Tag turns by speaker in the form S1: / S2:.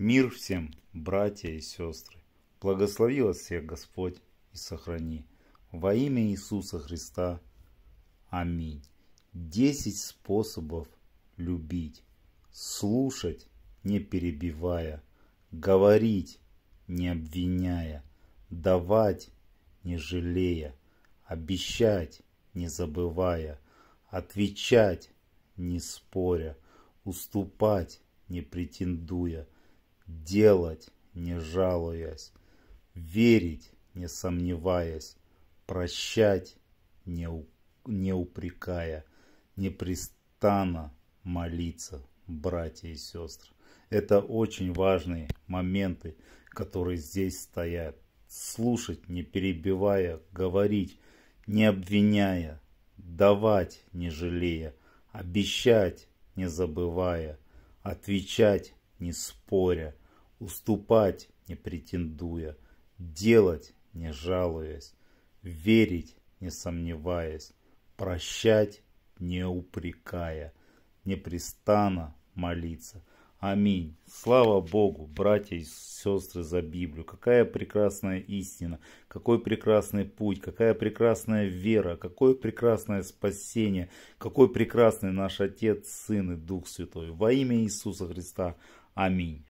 S1: Мир всем, братья и сестры! Благослови вас всех Господь и сохрани. Во имя Иисуса Христа. Аминь. Десять способов любить. Слушать, не перебивая. Говорить, не обвиняя. Давать, не жалея. Обещать, не забывая. Отвечать, не споря. Уступать, не претендуя – делать, не жалуясь, верить, не сомневаясь, прощать, не, у, не упрекая, непрестанно молиться, братья и сестры. Это очень важные моменты, которые здесь стоят. Слушать, не перебивая, говорить, не обвиняя, давать, не жалея, обещать, не забывая, отвечать, не споря, уступать не претендуя, делать не жалуясь, верить не сомневаясь, прощать не упрекая, непрестанно молиться – Аминь. Слава Богу, братья и сестры, за Библию. Какая прекрасная истина, какой прекрасный путь, какая прекрасная вера, какое прекрасное спасение, какой прекрасный наш Отец, Сын и Дух Святой. Во имя Иисуса Христа. Аминь.